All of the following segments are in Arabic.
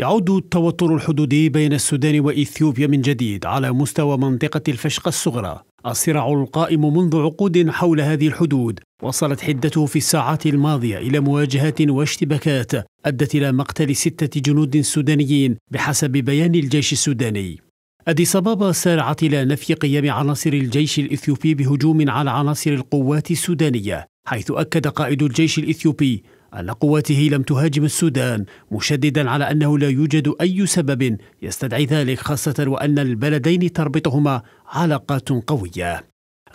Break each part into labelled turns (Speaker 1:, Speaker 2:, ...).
Speaker 1: يعود التوتر الحدودي بين السودان واثيوبيا من جديد على مستوى منطقه الفشقه الصغرى الصراع القائم منذ عقود حول هذه الحدود وصلت حدته في الساعات الماضيه الى مواجهات واشتباكات ادت الى مقتل سته جنود سودانيين بحسب بيان الجيش السوداني أديس أبابا سارعت إلى نفي قيام عناصر الجيش الإثيوبي بهجوم على عناصر القوات السودانية حيث أكد قائد الجيش الإثيوبي أن قواته لم تهاجم السودان مشددا على أنه لا يوجد أي سبب يستدعي ذلك خاصة وأن البلدين تربطهما علاقات قوية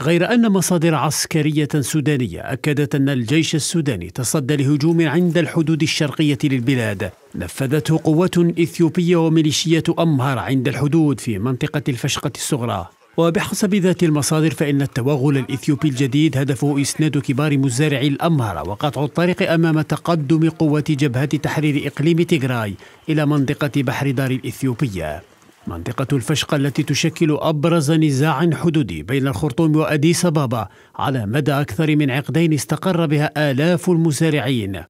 Speaker 1: غير أن مصادر عسكرية سودانية أكدت أن الجيش السوداني تصدى لهجوم عند الحدود الشرقية للبلاد نفذته قوات إثيوبية وميليشية أمهر عند الحدود في منطقة الفشقة الصغرى وبحسب ذات المصادر فإن التوغل الإثيوبي الجديد هدفه إسناد كبار مزارعي الأمهرة وقطع الطريق أمام تقدم قوة جبهة تحرير إقليم تيغراي إلى منطقة بحر دار الإثيوبية منطقة الفشق التي تشكل أبرز نزاع حدودي بين الخرطوم وأديس بابا على مدى أكثر من عقدين استقر بها آلاف المزارعين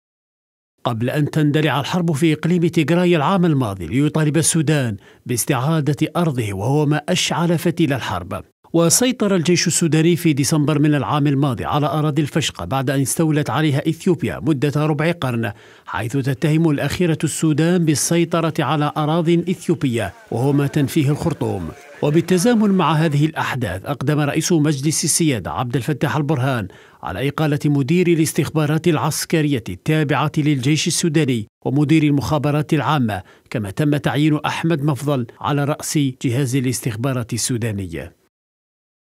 Speaker 1: قبل أن تندلع الحرب في إقليم تيغراي العام الماضي ليطالب السودان باستعادة أرضه وهو ما أشعل فتيل الحرب وسيطر الجيش السوداني في ديسمبر من العام الماضي على أراضي الفشقة بعد أن استولت عليها إثيوبيا مدة ربع قرن حيث تتهم الأخيرة السودان بالسيطرة على أراضي إثيوبية وهو ما تنفيه الخرطوم وبالتزامن مع هذه الأحداث أقدم رئيس مجلس السيادة عبد الفتاح البرهان على إقالة مدير الاستخبارات العسكرية التابعة للجيش السوداني ومدير المخابرات العامة كما تم تعيين أحمد مفضل على رأس جهاز الاستخبارات السودانية